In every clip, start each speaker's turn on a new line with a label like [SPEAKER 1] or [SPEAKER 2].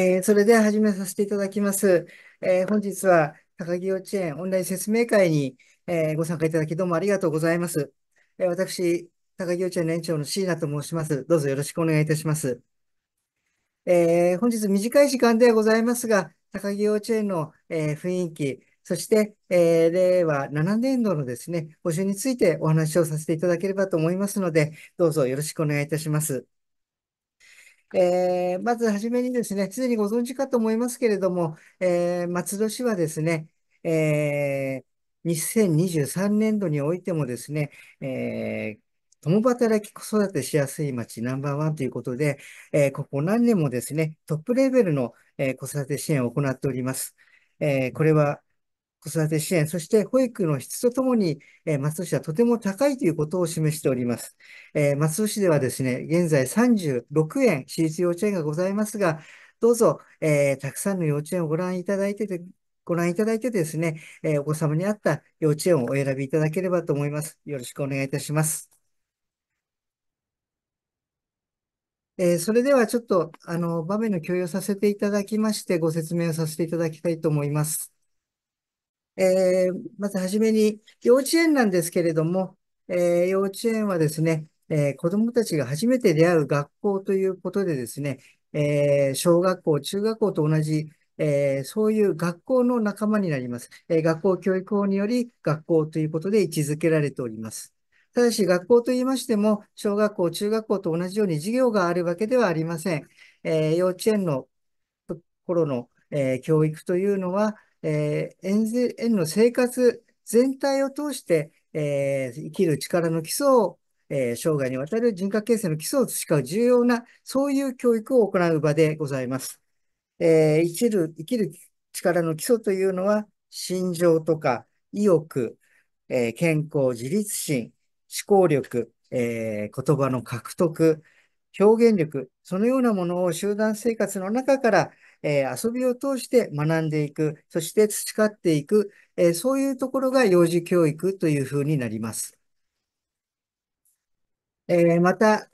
[SPEAKER 1] えーそれでは始めさせていただきます。えー本日は高木幼稚園オンライン説明会に、えーご参加いただきどうもありがとうございます。えー私、高木幼稚園の園長の椎名と申します。どうぞよろしくお願いいたします。えー本日短い時間ではございますが、高木幼稚園の、えー雰囲気、そして、えー令和7年度のですね、募集についてお話をさせていただければと思いますので、どうぞよろしくお願いいたします。えー、まずはじめにですね、すでにご存知かと思いますけれども、えー、松戸市はですね、えー、2023年度においてもですね、えー、共働き子育てしやすい街ナンバーワンということで、えー、ここ何年もですね、トップレベルの、えー、子育て支援を行っております。えー、これは子育て支援、そして保育の質とともに、え松戸市はとても高いということを示しております。え松戸市ではですね、現在36円私立幼稚園がございますが、どうぞ、えー、たくさんの幼稚園をご覧いただいてて、ご覧いただいてですね、えー、お子様に合った幼稚園をお選びいただければと思います。よろしくお願いいたします。えー、それではちょっと、あの、場面の共有させていただきまして、ご説明をさせていただきたいと思います。えー、まずはじめに、幼稚園なんですけれども、えー、幼稚園はですね、えー、子供たちが初めて出会う学校ということでですね、えー、小学校、中学校と同じ、えー、そういう学校の仲間になります、えー。学校教育法により学校ということで位置づけられております。ただし学校と言いましても、小学校、中学校と同じように授業があるわけではありません。えー、幼稚園の頃の、えー、教育というのは、えー、園の生活全体を通して、えー、生きる力の基礎を、えー、生涯にわたる人格形成の基礎を培う重要な、そういう教育を行う場でございます。えー、生きる、生きる力の基礎というのは、心情とか意欲、えー、健康、自立心、思考力、えー、言葉の獲得、表現力、そのようなものを集団生活の中からえー、遊びを通して学んでいく、そして培っていく、えー、そういうところが幼児教育というふうになります。えー、また、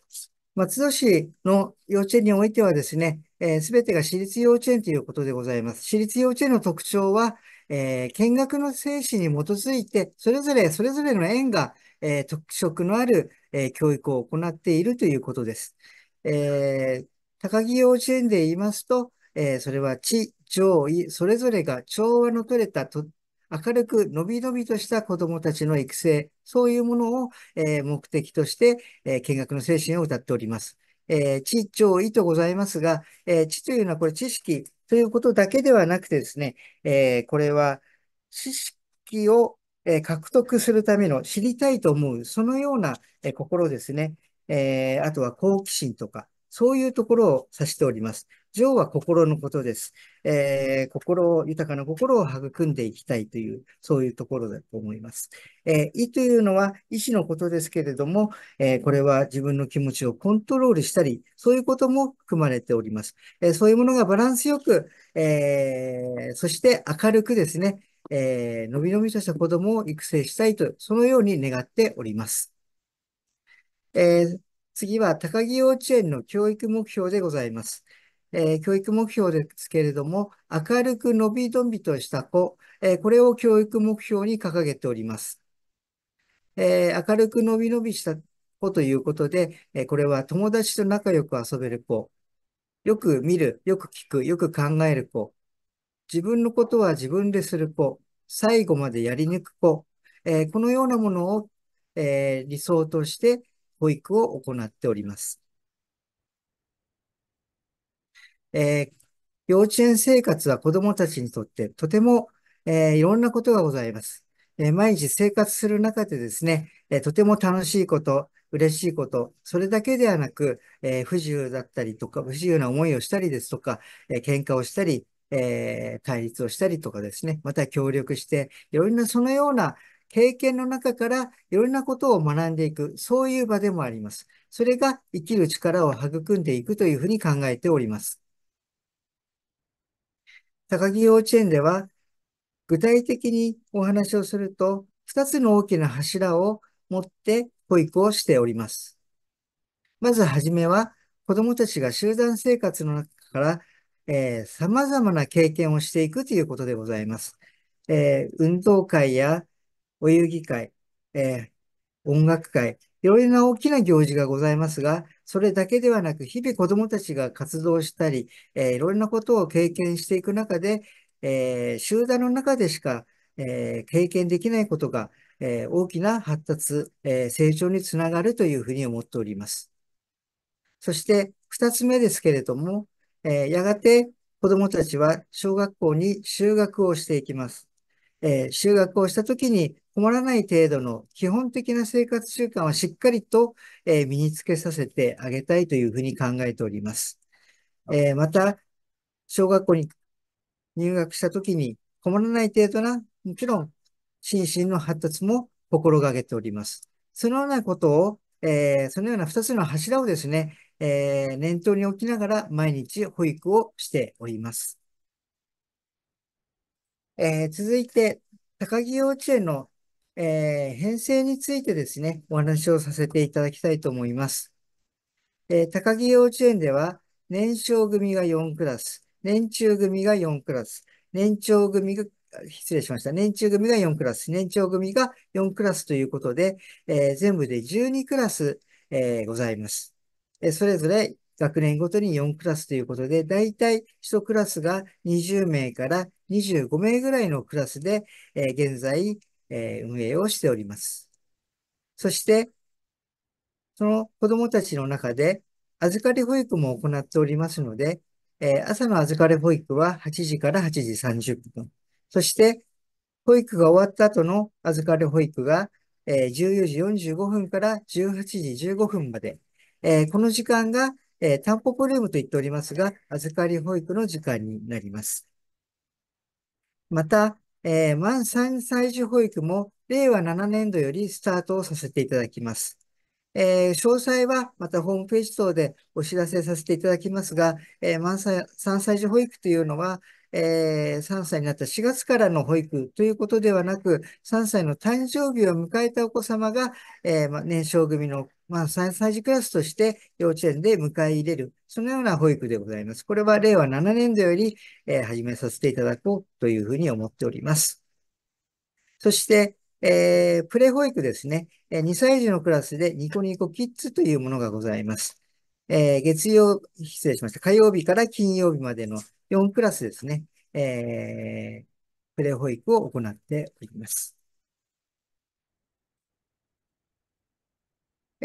[SPEAKER 1] 松戸市の幼稚園においてはですね、す、べ、てが私立幼稚園ということでございます。私立幼稚園の特徴は、えー、見学の精神に基づいて、それぞれ、それぞれの園が、えー、特色のある、えー、教育を行っているということです。えー、高木幼稚園で言いますと、えー、それは地、上位、それぞれが調和の取れたと明るく伸び伸びとした子供たちの育成、そういうものを、えー、目的として、えー、見学の精神を謳っております。えー、知、上位とございますが、えー、知というのはこれ知識ということだけではなくてですね、えー、これは知識を、えー、獲得するための知りたいと思う、そのような、えー、心ですね、えー、あとは好奇心とか、そういうところを指しております。情は心のことです。えー、心を、豊かな心を育んでいきたいという、そういうところだと思います。えー、意というのは意志のことですけれども、えー、これは自分の気持ちをコントロールしたり、そういうことも含まれております。えそういうものがバランスよく、えそして明るくですね、えのびのびとした子供を育成したいと、そのように願っております。え次は高木幼稚園の教育目標でございます。えー、教育目標ですけれども、明るく伸び伸びとした子、えー、これを教育目標に掲げております。えー、明るく伸び伸びした子ということで、えこれは友達と仲良く遊べる子、よく見る、よく聞く、よく考える子、自分のことは自分でする子、最後までやり抜く子、えこのようなものを、え理想として、保育を行っております。えー、幼稚園生活は子供たちにとってとても、えー、いろんなことがございます。えー、毎日生活する中でですね、えとても楽しいこと、嬉しいこと、それだけではなく、え不自由だったりとか、不自由な思いをしたりですとか、え喧嘩をしたり、え対立をしたりとかですね、また協力して、いろんなそのような、経験の中からいろんなことを学んでいく、そういう場でもあります。それが生きる力を育んでいくというふうに考えております。高木幼稚園では、具体的にお話をすると、2つの大きな柱を持って保育をしております。まずはじめは、子供たちが集団生活の中から、えー、様々な経験をしていくということでございます。えー、運動会やお遊戯会、えー、音楽会、いろいろな大きな行事がございますが、それだけではなく、日々子どもたちが活動したり、えー、いろいろなことを経験していく中で、えー、集団の中でしか、えー、経験できないことが、えー、大きな発達、えー、成長につながるというふうに思っております。そして、2つ目ですけれども、えー、やがて子供たちは小学校に修学をしていきます。えー、学をした時に困らない程度の基本的な生活習慣はしっかりと、えー、身につけさせてあげたいというふうに考えております。えー、また、小学校に入学した時に困らない程度な、もちろん心身の発達も心がけております。そのようなことを、えー、そのような2つの柱をですね、えー、念頭に置きながら毎日保育をしております。えー、続いて、高木幼稚園の、えー、編成についてですね、お話をさせていただきたいと思います。えー、高木幼稚園では、年少組が4クラス、年中組が4クラス、年長組が、失礼しました。年中組が4クラス、年長組が4クラスということで、えー、全部で12クラス、えー、ございます。えー、それぞれ学年ごとに4クラスということで、だいたい1クラスが20名から25名ぐらいのクラスで、え現在、え運営をしております。そして、その子供たちの中で、預かり保育も行っておりますので、え朝の預かり保育は8時から8時30分。そして、保育が終わった後の預かり保育が、え14時45分から18時15分まで。えこの時間が、えタンポポルームと言っておりますが、預かり保育の時間になります。また、えー、満3歳児保育も令和7年度よりスタートをさせていただきます。えー、詳細はまたホームページ等でお知らせさせていただきますが、えー、満3歳児保育というのは、えー、3歳になった4月からの保育ということではなく、3歳の誕生日を迎えたお子様が、えーま、年少組のまあ、3歳児クラスとして幼稚園で迎え入れる、そのような保育でございます。これは令和7年度より、えー、始めさせていただこうというふうに思っております。そして、えー、プレ保育ですね、えー、2歳児のクラスでニコニコキッズというものがございます。えー、月曜、失礼しました。火曜日から金曜日までの4クラスですね、えー、プレ保育を行っております。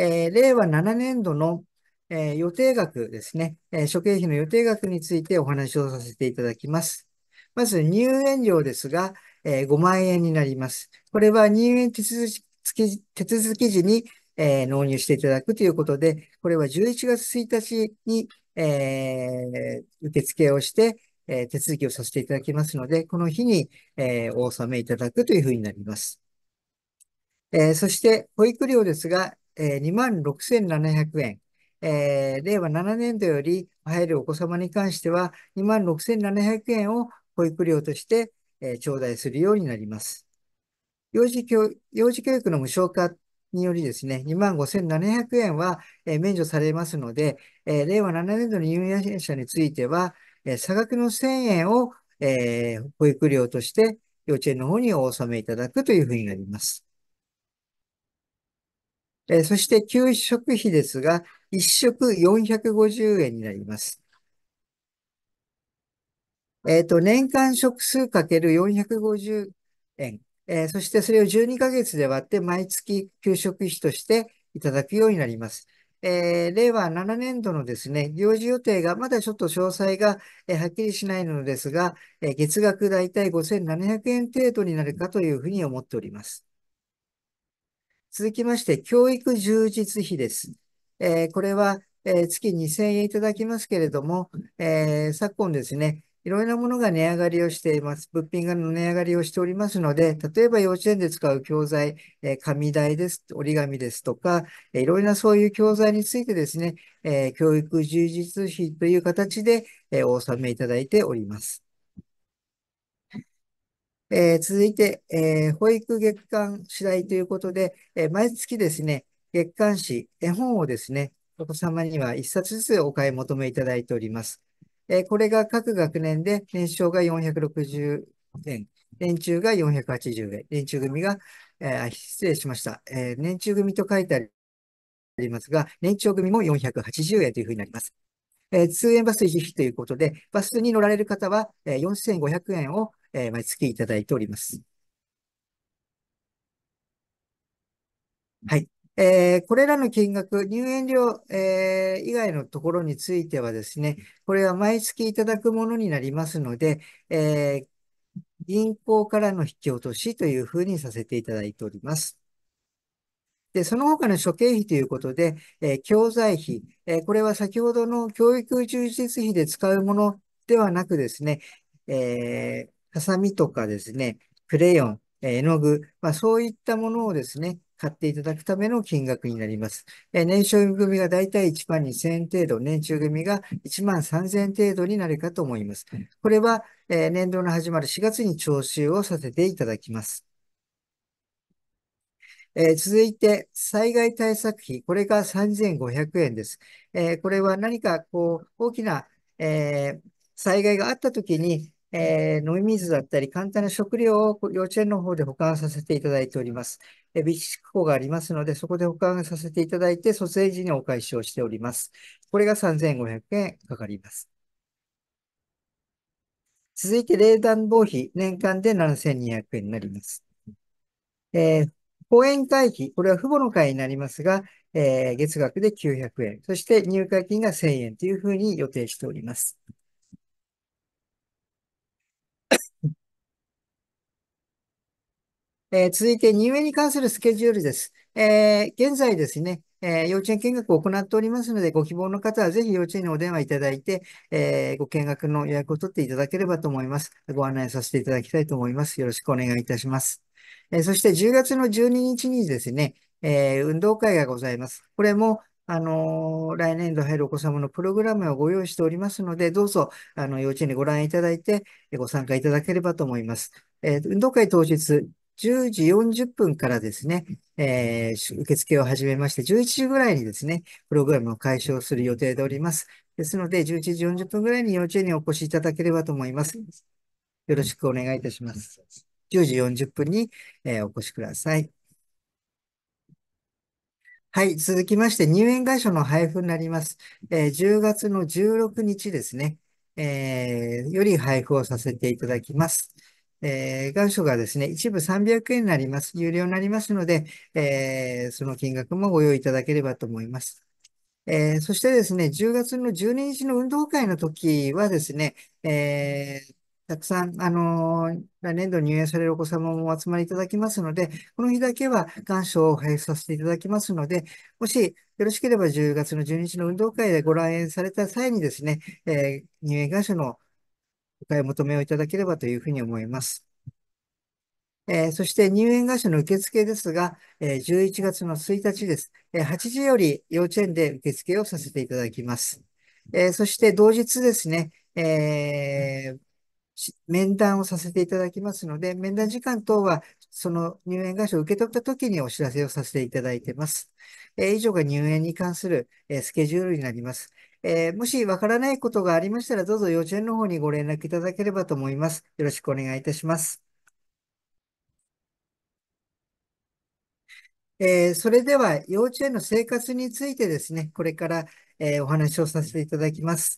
[SPEAKER 1] えー、令和7年度の、えー、予定額ですね、えー、諸経費の予定額についてお話をさせていただきます。まず、入園料ですが、えー、5万円になります。これは入園手続き手続き時に、えー、納入していただくということで、これは11月1日に、えー、受付をして、えー、手続きをさせていただきますので、この日に、えー、お納めいただくというふうになります。えー、そして、保育料ですが、えー、26,700円。えー、令和7年度より入るお子様に関しては、26,700円を保育料として、えー、頂戴するようになります。幼児教幼児教育の無償化によりですね、25,700円は、えー、免除されますので、えー、令和7年度の入園者については、えー、差額の1000円を、えー、保育料として幼稚園の方にお納めいただくというふうになります。えー、そして給食費ですが、1食450円になります。えっ、ー、と、年間食数かける450円。えー、そしてそれを12ヶ月で割って毎月給食費としていただくようになります。えー、令和7年度のですね、行事予定がまだちょっと詳細が、えー、はっきりしないのですが、えー、月額だいたい5700円程度になるかというふうに思っております。続きまして、教育充実費です。えー、これは、えー、月2000円いただきますけれども、えー、昨今ですね、いろいろなものが値上がりをしています。物品が値上がりをしておりますので、例えば幼稚園で使う教材、え紙代です、折り紙ですとか、いろいろなそういう教材についてですね、え教育充実費という形で、えお納めいただいております。えー、続いて、えー、保育月間次第ということで、えー、毎月ですね、月刊誌、絵本をですね、お子様には1冊ずつお買い求めいただいております。えー、これが各学年で年少が460円、年中が480円、年中組が、えー、失礼しました、えー、年中組と書いてありますが、年長組も480円というふうになります。えー、通園バス維持費ということで、バスに乗られる方は、えー、4500円をえー、毎月いただいております。はい。えー、これらの金額、入園料、えー、以外のところについてはですね、これは毎月いただくものになりますので、えー、銀行からの引き落としというふうにさせていただいております。で、その他の諸経費ということで、えー、教材費、えー、これは先ほどの教育充実費で使うものではなくですね、えー、ハサミとかですね、クレヨン、絵の具、まあ、そういったものをですね、買っていただくための金額になります。え年少組がだいたい1万2000円程度、年中組が1万3000円程度になるかと思います。これは、え年度の始まる4月に徴収をさせていただきます。え続いて、災害対策費。これが3500円です。えこれは何かこう大きな、え災害があったときに、えー、飲み水だったり、簡単な食料を幼稚園の方で保管させていただいております。えー、備蓄庫がありますので、そこで保管させていただいて、卒園時にお返しをしております。これが3500円かかります。続いて、冷暖房費、年間で7200円になります。えー、講演会費、これは父母の会になりますが、えー、月額で900円、そして入会金が1000円というふうに予定しております。えー、続いて入園に関するスケジュールです。えー、現在ですね、えー、幼稚園見学を行っておりますので、ご希望の方はぜひ幼稚園にお電話いただいて、えご見学の予約を取っていただければと思います。ご案内させていただきたいと思います。よろしくお願いいたします。えそして10月の12日にですね、え運動会がございます。これも、あの来年度入るお子様のプログラムをご用意しておりますので、どうぞ、あの、幼稚園にご覧いただいて、ご参加いただければと思います。え運動会当日、10時40分からですね、えー、受付を始めまして、11時ぐらいにですね、プログラムを解消する予定でおります。ですので、11時40分ぐらいに幼稚園にお越しいただければと思います。よろしくお願いいたします。10時40分に、えー、お越しください。はい、続きまして、入園会社の配布になります。えー、10月の16日ですね、えー、より配布をさせていただきます。えー、願書がですね、一部300円になります。有料になりますので、えー、その金額もご用意いただければと思います。えー、そしてですね、10月の12日の運動会の時はですね、えー、たくさん、あのー、来年度入園されるお子様もお集まりいただきますので、この日だけは願書を配布させていただきますので、もしよろしければ10月の12日の運動会でご来園された際にですね、えー、入園願書のお買い求めをいただければというふうに思います。えー、そして入園会社の受付ですが、えー、11月の1日です、えー。8時より幼稚園で受付をさせていただきます。えー、そして同日ですね、えー、面談をさせていただきますので、面談時間等は、その入園会社を受け取った時にお知らせをさせていただいています。えー、以上が入園に関する、えー、スケジュールになります。えー、もしわからないことがありましたら、どうぞ幼稚園の方にご連絡いただければと思います。よろしくお願いいたします。えー、それでは、幼稚園の生活についてですね、これから、えー、お話をさせていただきます。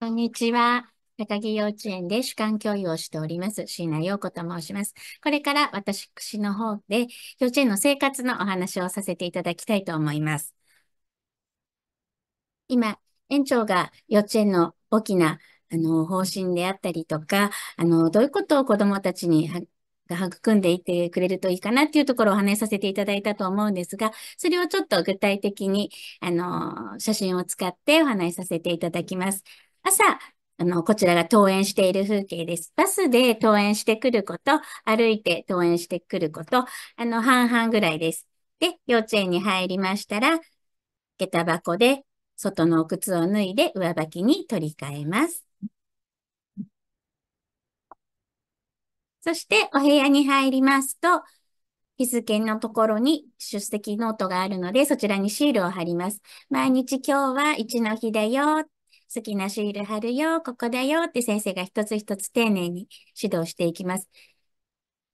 [SPEAKER 2] こんにちは。高木幼稚園で主観教諭をしております、椎名陽子と申します。これから私の方で幼稚園の生活のお話をさせていただきたいと思います。今、園長が幼稚園の大きなあの方針であったりとか、あのどういうことを子供たちにが育んでいってくれるといいかなっていうところをお話しさせていただいたと思うんですが、それをちょっと具体的に、あの、写真を使ってお話しさせていただきます。朝、あの、こちらが登園している風景です。バスで登園してくること、歩いて登園してくること、あの、半々ぐらいです。で、幼稚園に入りましたら、下駄箱で外の靴を脱いで上履きに取り替えます。そしてお部屋に入りますと、日付のところに出席ノートがあるので、そちらにシールを貼ります。毎日今日は一の日だよ好きなシール貼るよ、ここだよって先生が一つ一つ丁寧に指導していきます。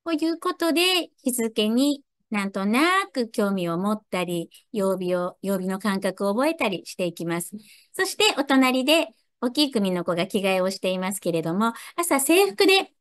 [SPEAKER 2] ということで、日付になんとなく興味を持ったり、曜日を、曜日の感覚を覚えたりしていきます。そしてお隣で大きい組の子が着替えをしていますけれども、朝制服で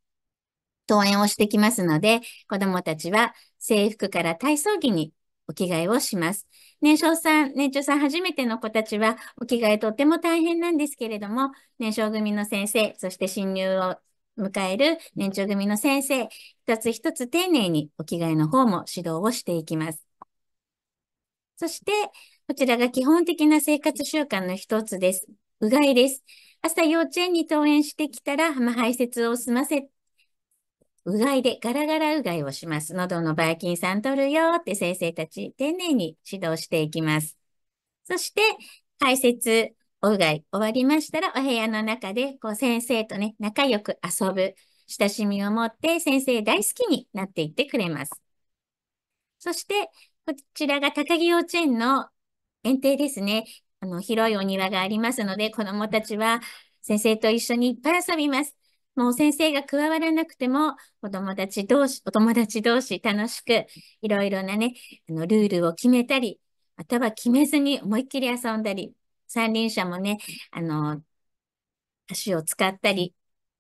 [SPEAKER 2] 登園をしてきますので、子供たちは制服から体操着にお着替えをします。年少さん、年長さん初めての子たちは、お着替えとっても大変なんですけれども、年少組の先生、そして新入を迎える年長組の先生、一つ一つ丁寧にお着替えの方も指導をしていきます。そして、こちらが基本的な生活習慣の一つです。うがいです。朝幼稚園に登園してきたら、浜排泄を済ませうがいで、ガラガラうがいをします。喉のばい菌さん取るよって先生たち、丁寧に指導していきます。そして、解説、おうがい終わりましたら、お部屋の中で、こう、先生とね、仲良く遊ぶ、親しみを持って、先生大好きになっていってくれます。そして、こちらが高木幼稚園の園庭ですね。あの、広いお庭がありますので、子供たちは先生と一緒にいっぱい遊びます。もう先生が加わらなくても、お友達同士、お友達同士楽しく、いろいろなね、あの、ルールを決めたり、または決めずに思いっきり遊んだり、三輪車もね、あの、足を使ったり、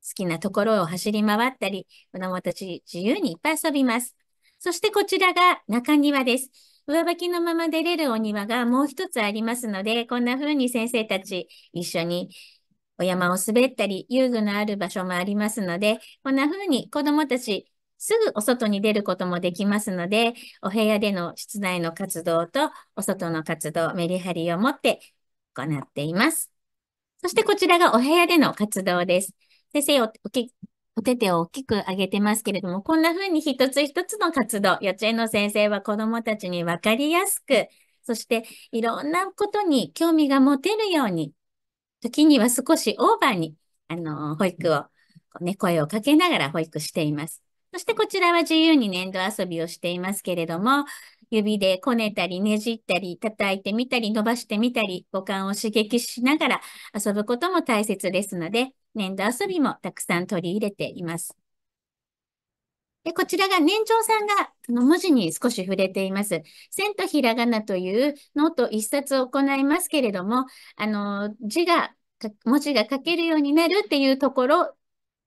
[SPEAKER 2] 好きなところを走り回ったり、子供たち自由にいっぱい遊びます。そしてこちらが中庭です。上履きのまま出れるお庭がもう一つありますので、こんな風に先生たち一緒にお山を滑ったり、遊具のある場所もありますので、こんな風に子供たち、すぐお外に出ることもできますので、お部屋での室内の活動とお外の活動、メリハリを持って行っています。そしてこちらがお部屋での活動です。先生お、お手手を大きく上げてますけれども、こんな風に一つ一つの活動、幼稚園の先生は子供たちに分かりやすく、そしていろんなことに興味が持てるように時には少しオーバーに、あの、保育を、ね、声をかけながら保育しています。そしてこちらは自由に粘土遊びをしていますけれども、指でこねたりねじったり叩いてみたり伸ばしてみたり五感を刺激しながら遊ぶことも大切ですので粘土遊びもたくさん取り入れています。で、こちらが年長さんがの文字に少し触れています。千とひらがなというノート一冊を行いますけれども、あの、字が、文字が書けるようになるっていうところ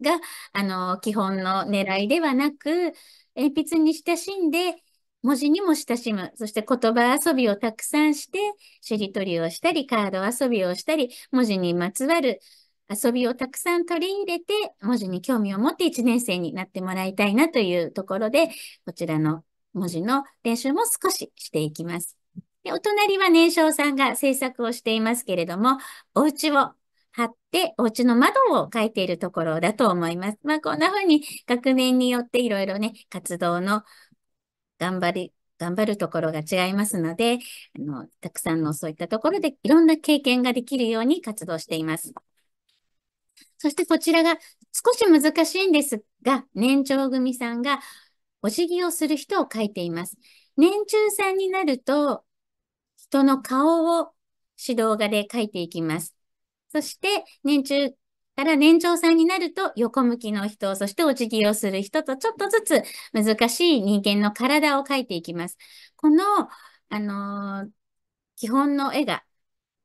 [SPEAKER 2] が、あの、基本の狙いではなく、鉛筆に親しんで、文字にも親しむ。そして言葉遊びをたくさんして、しりとりをしたり、カード遊びをしたり、文字にまつわる遊びをたくさん取り入れて、文字に興味を持って1年生になってもらいたいなというところで、こちらの文字の練習も少ししていきます。でお隣は年少さんが制作をしていますけれども、お家を貼って、お家の窓を描いているところだと思います。まあ、こんな風に学年によっていろいろね、活動の頑張り、頑張るところが違いますので、あの、たくさんのそういったところでいろんな経験ができるように活動しています。そしてこちらが少し難しいんですが、年長組さんがお辞儀をする人を書いています。年中さんになると、人の顔を指導画で書いていきます。そして、年中から年長さんになると、横向きの人、そしてお辞儀をする人と、ちょっとずつ難しい人間の体を書いていきます。この、あのー、基本の絵が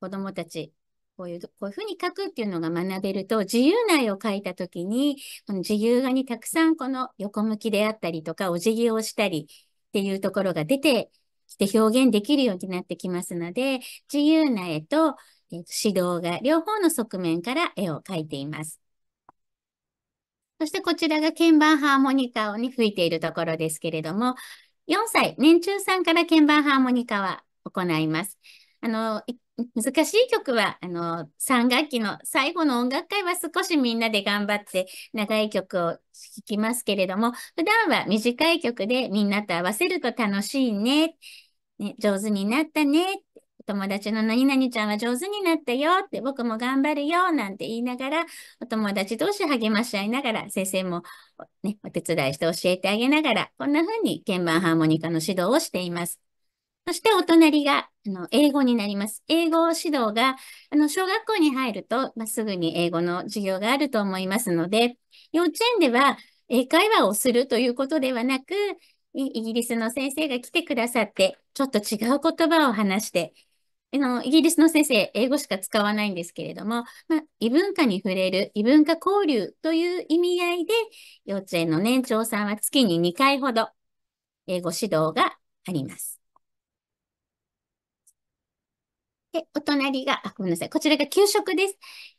[SPEAKER 2] 子供たちこういう、こういうふうに書くっていうのが学べると、自由内を描いたときに、この自由画にたくさんこの横向きであったりとか、お辞儀をしたりっていうところが出てきて表現できるようになってきますので、自由な絵と、えー、指導が両方の側面から絵を描いています。そしてこちらが鍵盤ハーモニカをに吹いているところですけれども、4歳、年中さんから鍵盤ハーモニカは行います。あの、難しい曲は、あの、3学期の最後の音楽会は少しみんなで頑張って長い曲を弾きますけれども、普段は短い曲でみんなと合わせると楽しいね。ね、上手になったね。友達の何々ちゃんは上手になったよって、僕も頑張るよなんて言いながら、お友達同士励まし合いながら、先生も、ね、お手伝いして教えてあげながら、こんな風に鍵盤ハーモニカの指導をしています。そしてお隣が、あの、英語になります。英語指導が、あの、小学校に入ると、まあ、すぐに英語の授業があると思いますので、幼稚園では英会話をするということではなく、イギリスの先生が来てくださって、ちょっと違う言葉を話して、あの、イギリスの先生、英語しか使わないんですけれども、まあ、異文化に触れる、異文化交流という意味合いで、幼稚園の年長さんは月に2回ほど英語指導があります。で、お隣が、あ、ごめんなさい。こちらが給食です。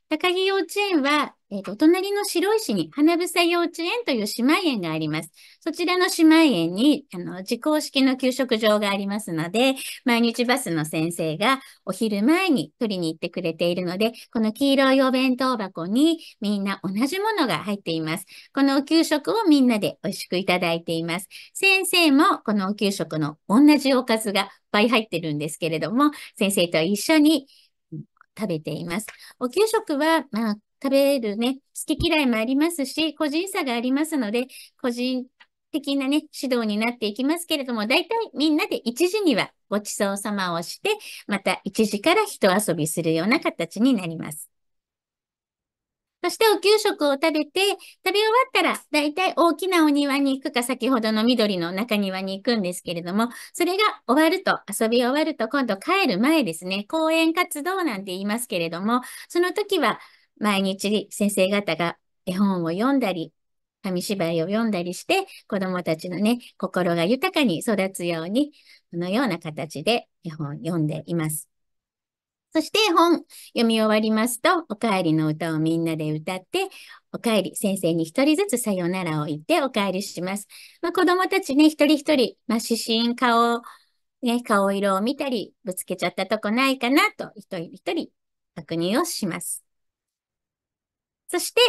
[SPEAKER 2] 高木幼稚園は、えっ、と、お隣の白石に、花房幼稚園という姉妹園があります。そちらの姉妹園に、あの、自公式の給食場がありますので、毎日バスの先生がお昼前に取りに行ってくれているので、この黄色いお弁当箱にみんな同じものが入っています。このお給食をみんなで美味しくいただいています。先生もこのお給食の同じおかずがぱい入ってるんですけれども、先生と一緒に食べています。お給食は、まあ、食べるね、好き嫌いもありますし、個人差がありますので、個人的なね、指導になっていきますけれども、大体みんなで1時にはごちそうさまをして、また1時から人遊びするような形になります。そしてお給食を食べて、食べ終わったら、だいたい大きなお庭に行くか、先ほどの緑の中庭に行くんですけれども、それが終わると、遊び終わると、今度帰る前ですね、講演活動なんて言いますけれども、その時は毎日先生方が絵本を読んだり、紙芝居を読んだりして、子供たちのね、心が豊かに育つように、このような形で絵本を読んでいます。そして本読み終わりますと、おかえりの歌をみんなで歌って、おかえり、先生に一人ずつさよならを言ってお帰りします。まあ、子供たちね、一人一人、まあ、指針、顔、ね、顔色を見たり、ぶつけちゃったとこないかなと、一人一人確認をします。そして、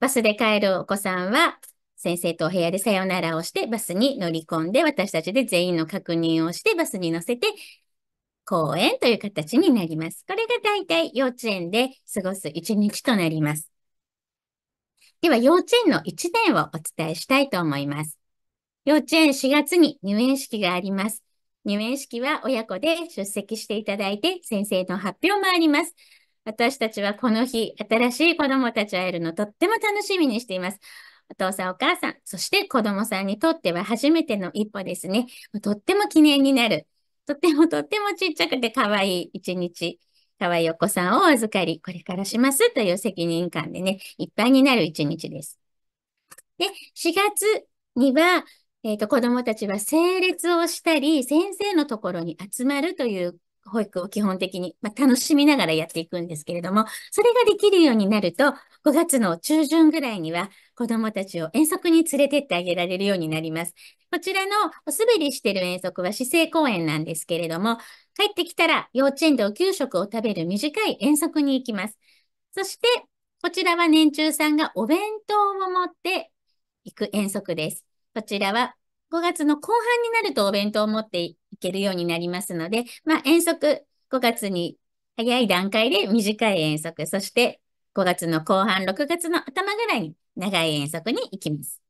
[SPEAKER 2] バスで帰るお子さんは、先生とお部屋でさよならをして、バスに乗り込んで、私たちで全員の確認をして、バスに乗せて、公園という形になります。これが大体幼稚園で過ごす1日となります。では、幼稚園の1年をお伝えしたいと思います。幼稚園4月に入園式があります。入園式は親子で出席していただいて、先生の発表もあります。私たちはこの日、新しい子供たち会えるのとっても楽しみにしています。お父さんお母さん、そして子供さんにとっては初めての一歩ですね。とっても記念になるとってもとってもちっちゃくて可愛い一日、可愛いお子さんをお預かり、これからしますという責任感でね、いっぱいになる一日です。で、4月には、えっ、ー、と、子供たちは整列をしたり、先生のところに集まるという保育を基本的に、まあ、楽しみながらやっていくんですけれども、それができるようになると、5月の中旬ぐらいには、子供たちを遠足に連れてってあげられるようになります。こちらのお滑りしてる遠足は市政公園なんですけれども、帰ってきたら幼稚園でお給食を食べる短い遠足に行きます。そして、こちらは年中さんがお弁当を持って行く遠足です。こちらは5月の後半になるとお弁当を持っていけるようになりますので、まあ、遠足5月に早い段階で短い遠足、そして5月の後半、6月の頭ぐらいに長い遠足に行きます。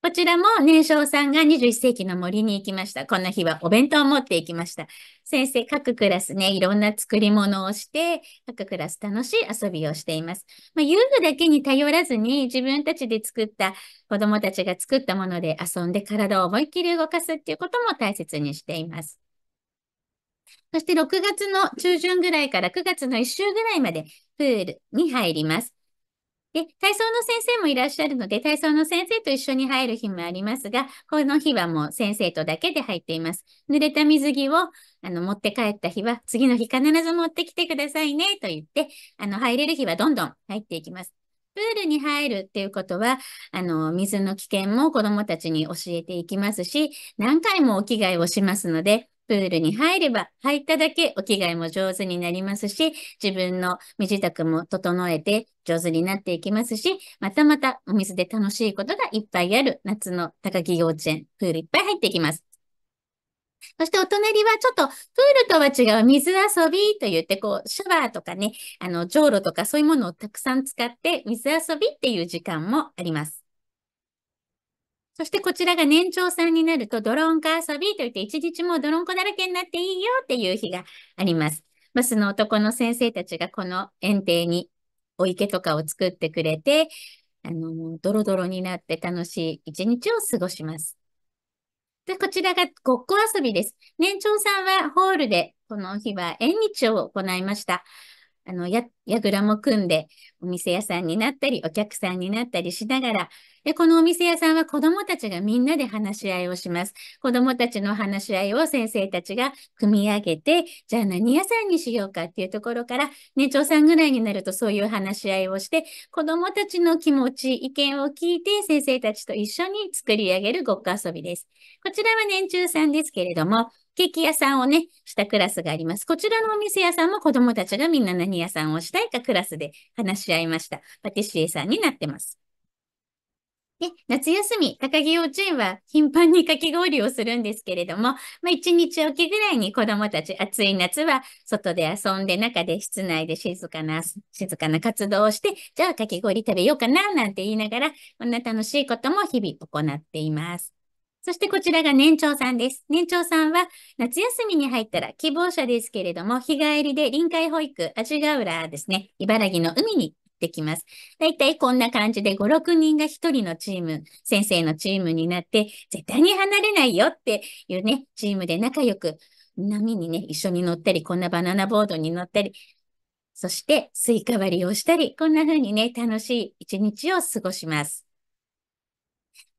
[SPEAKER 2] こちらも年少さんが21世紀の森に行きました。この日はお弁当を持って行きました。先生、各クラスね、いろんな作り物をして、各クラス楽しい遊びをしています。まあ、遊具だけに頼らずに、自分たちで作った、子供たちが作ったもので遊んで体を思いっきり動かすっていうことも大切にしています。そして6月の中旬ぐらいから9月の1週ぐらいまでプールに入ります。で、体操の先生もいらっしゃるので、体操の先生と一緒に入る日もありますが、この日はもう先生とだけで入っています。濡れた水着をあの持って帰った日は、次の日必ず持ってきてくださいねと言って、あの入れる日はどんどん入っていきます。プールに入るっていうことは、あの、水の危険も子供たちに教えていきますし、何回もお着替えをしますので、プールに入れば、入っただけお着替えも上手になりますし、自分の身支度も整えて上手になっていきますし、またまたお水で楽しいことがいっぱいある夏の高木幼稚園、プールいっぱい入ってきます。そしてお隣はちょっとプールとは違う水遊びと言って、こう、シャワーとかね、あの、じょうろとかそういうものをたくさん使って水遊びっていう時間もあります。そしてこちらが年長さんになると、ドーンこ遊びといって、一日もうロンコだらけになっていいよっていう日があります。バスの男の先生たちがこの園庭にお池とかを作ってくれて、あの、ドロドロになって楽しい一日を過ごします。で、こちらがごっこ遊びです。年長さんはホールでこの日は縁日を行いました。あの、や、やぐらも組んで、お店屋さんになったり、お客さんになったりしながら、で、このお店屋さんは子供たちがみんなで話し合いをします。子供たちの話し合いを先生たちが組み上げて、じゃあ何屋さんにしようかっていうところから、年長さんぐらいになるとそういう話し合いをして、子供たちの気持ち、意見を聞いて、先生たちと一緒に作り上げるごっこ遊びです。こちらは年中さんですけれども、ケーキ屋さんをね、したクラスがあります。こちらのお店屋さんも子供たちがみんな何屋さんをしたいかクラスで話し合いました。パティシエさんになってます。で、夏休み、高木幼稚園は頻繁にかき氷をするんですけれども、まあ一日おきぐらいに子供たち、暑い夏は外で遊んで中で室内で静かな、静かな活動をして、じゃあかき氷食べようかな、なんて言いながら、こんな楽しいことも日々行っています。そしてこちらが年長さんです。年長さんは夏休みに入ったら希望者ですけれども、日帰りで臨海保育、味ヶ浦ですね、茨城の海に行ってきます。だいたいこんな感じで5、6人が1人のチーム、先生のチームになって、絶対に離れないよっていうね、チームで仲良く、波にね、一緒に乗ったり、こんなバナナボードに乗ったり、そしてスイカ割りをしたり、こんな風にね、楽しい一日を過ごします。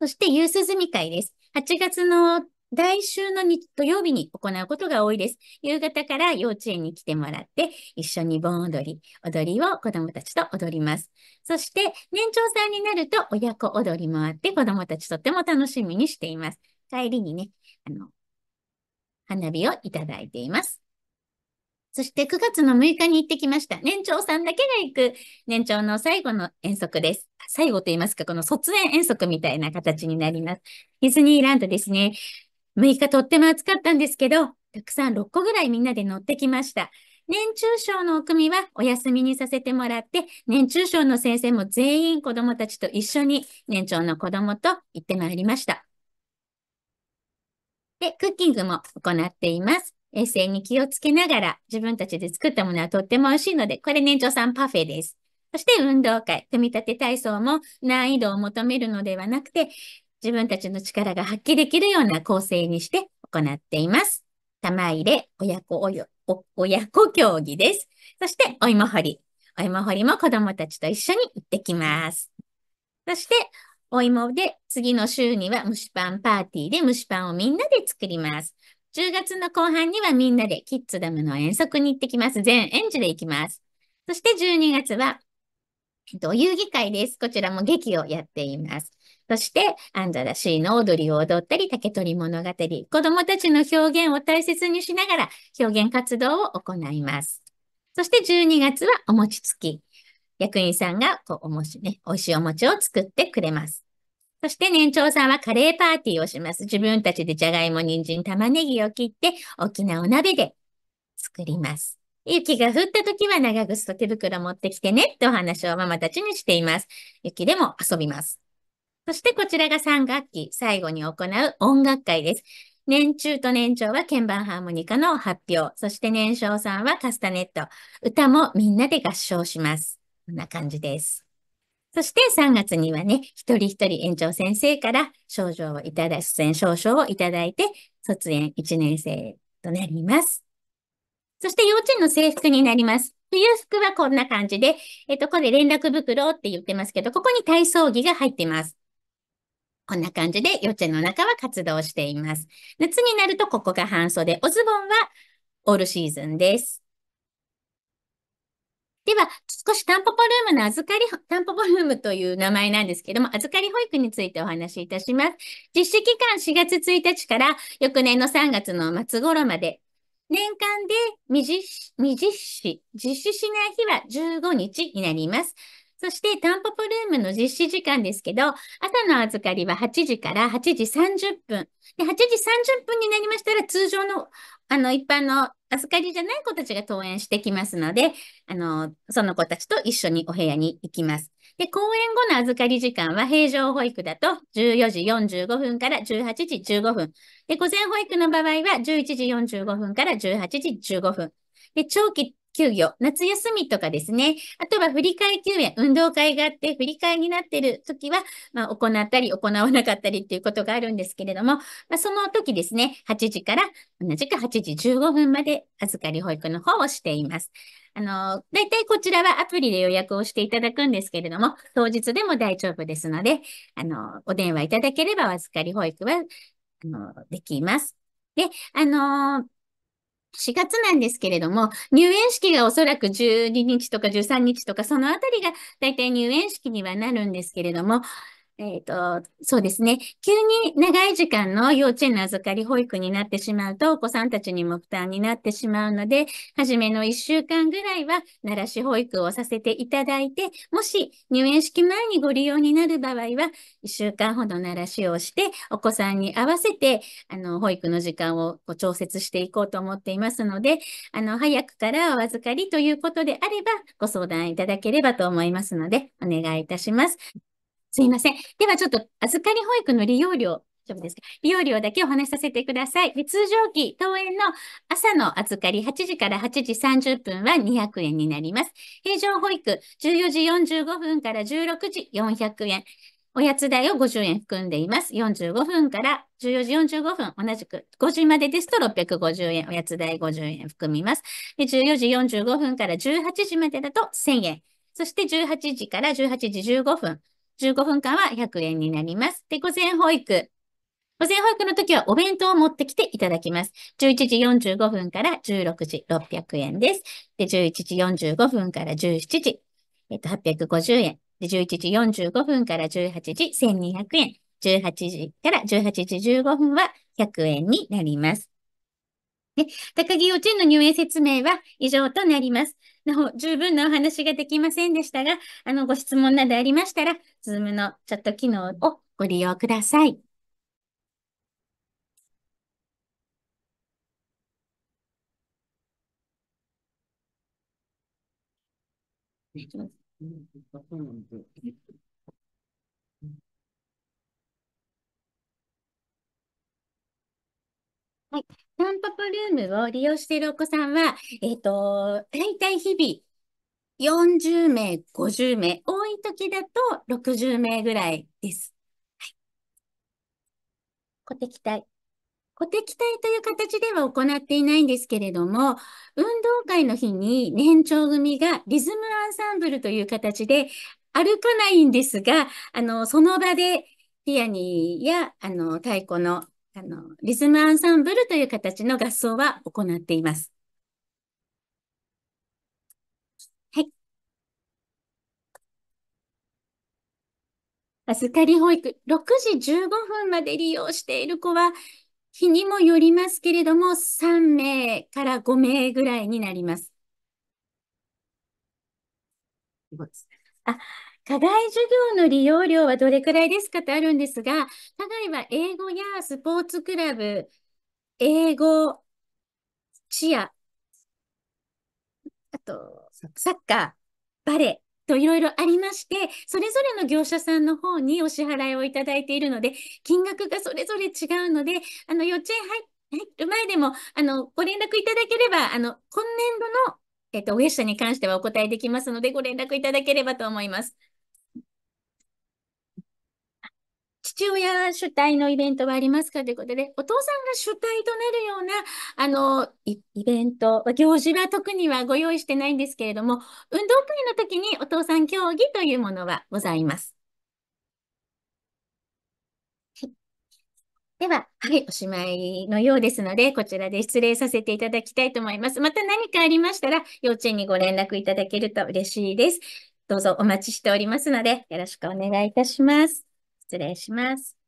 [SPEAKER 2] そして、夕涼み会です。8月の来週の日土曜日に行うことが多いです。夕方から幼稚園に来てもらって、一緒に盆踊り、踊りを子供たちと踊ります。そして、年長さんになると親子踊りもあって、子供たちとっても楽しみにしています。帰りにね、あの、花火をいただいています。そして9月の6日に行ってきました。年長さんだけが行く年長の最後の遠足です。最後と言いますか、この卒園遠足みたいな形になります。ディズニーランドですね。6日とっても暑かったんですけど、たくさん6個ぐらいみんなで乗ってきました。年中賞のお組はお休みにさせてもらって、年中賞の先生も全員子供たちと一緒に年長の子供と行ってまいりました。で、クッキングも行っています。衛生に気をつけながら自分たちで作ったものはとっても美味しいので、これ年長さんパフェです。そして運動会、組み立て体操も難易度を求めるのではなくて、自分たちの力が発揮できるような構成にして行っています。玉入れ、親子およ、お親子競技です。そしてお芋掘り。お芋掘りも子供たちと一緒に行ってきます。そして、お芋で次の週には蒸しパンパーティーで蒸しパンをみんなで作ります。10月の後半にはみんなでキッズダムの遠足に行ってきます。全園児で行きます。そして12月は、えっと、遊戯会です。こちらも劇をやっています。そして、アンザラシーの踊りを踊ったり、竹取物語、子供たちの表現を大切にしながら表現活動を行います。そして12月はお餅つき。役員さんがこうお餅、ね、美味しいお餅を作ってくれます。そして年長さんはカレーパーティーをします。自分たちでじゃがいも、人参、玉ねぎを切って、大きなお鍋で作ります。雪が降った時は長靴と手袋持ってきてねってお話をママたちにしています。雪でも遊びます。そしてこちらが3学期、最後に行う音楽会です。年中と年長は鍵盤ハーモニカの発表、そして年少さんはカスタネット、歌もみんなで合唱します。こんな感じです。そして3月にはね、一人一人園長先生から症状をいただ、出演証書をいただいて、卒園1年生となります。そして幼稚園の制服になります。冬服はこんな感じで、えっと、ここで連絡袋って言ってますけど、ここに体操着が入っています。こんな感じで幼稚園の中は活動しています。夏になるとここが半袖、おズボンはオールシーズンです。では、少しタンポポルームの預かり、タンポポルームという名前なんですけども、預かり保育についてお話しいたします。実施期間4月1日から翌年の3月の末頃まで、年間で未実施、実施しない日は15日になります。そして、タンポポルームの実施時間ですけど、朝の預かりは8時から8時30分。で、8時30分になりましたら、通常のあの、一般の預かりじゃない子たちが登園してきますので、あの、その子たちと一緒にお部屋に行きます。で、公園後の預かり時間は平常保育だと14時45分から18時15分。で、午前保育の場合は11時45分から18時15分。で、長期休業、夏休みとかですね、あとは振り替え休園、運動会があって、振り替えになっている時は、まあ、行ったり行わなかったりっていうことがあるんですけれども、まあ、その時ですね、8時から同じく8時15分まで預かり保育の方をしています。あの、大体こちらはアプリで予約をしていただくんですけれども、当日でも大丈夫ですので、あの、お電話いただければ預かり保育は、あの、できます。で、あのー4月なんですけれども、入園式がおそらく12日とか13日とか、そのあたりが大体入園式にはなるんですけれども、えっ、ー、と、そうですね。急に長い時間の幼稚園の預かり保育になってしまうと、お子さんたちにも負担になってしまうので、初めの1週間ぐらいは、慣らし保育をさせていただいて、もし入園式前にご利用になる場合は、1週間ほど慣らしをして、お子さんに合わせて、あの、保育の時間をこう調節していこうと思っていますので、あの、早くからお預かりということであれば、ご相談いただければと思いますので、お願いいたします。すいません。ではちょっと預かり保育の利用料、丈夫ですか利用料だけお話しさせてください。通常期、登園の朝の預かり8時から8時30分は200円になります。平常保育、14時45分から16時400円。おやつ代を50円含んでいます。45分から14時45分、同じく5時までですと650円、おやつ代50円含みます。で14時45分から18時までだと1000円。そして18時から18時15分、15分間は100円になります。で、午前保育。午前保育の時はお弁当を持ってきていただきます。11時45分から16時600円です。で、11時45分から17時、えっと、850円。で、11時45分から18時1200円。18時から18時15分は100円になります。で高木幼稚園の入園説明は以上となります。なお、十分なお話ができませんでしたが、あの、ご質問などありましたら、Zoom のチャット機能をご利用ください。はい。タンポポルームを利用しているお子さんは、えっ、ー、と、大体日々40名、50名、多い時だと60名ぐらいです。はい。固敵体。固敵体という形では行っていないんですけれども、運動会の日に年長組がリズムアンサンブルという形で歩かないんですが、あの、その場でピアニーや、あの、太鼓のあの、リズムアンサンブルという形の合奏は行っています。はい。預かり保育、6時15分まで利用している子は、日にもよりますけれども、3名から5名ぐらいになります。あ課外授業の利用料はどれくらいですかってあるんですが、課外は英語やスポーツクラブ、英語、チア、あと、サッカー、バレエ、といろいろありまして、それぞれの業者さんの方にお支払いをいただいているので、金額がそれぞれ違うので、あの、幼稚園入る前でも、あの、ご連絡いただければ、あの、今年度の、えっと、お医者に関してはお答えできますので、ご連絡いただければと思います。父親主体のイベントはありますかということで、お父さんが主体となるような、あの、イベント、行事は特にはご用意してないんですけれども、運動会の時にお父さん競技というものはございます。では、はい、おしまいのようですので、こちらで失礼させていただきたいと思います。また何かありましたら、幼稚園にご連絡いただけると嬉しいです。どうぞお待ちしておりますので、よろしくお願いいたします。失礼します。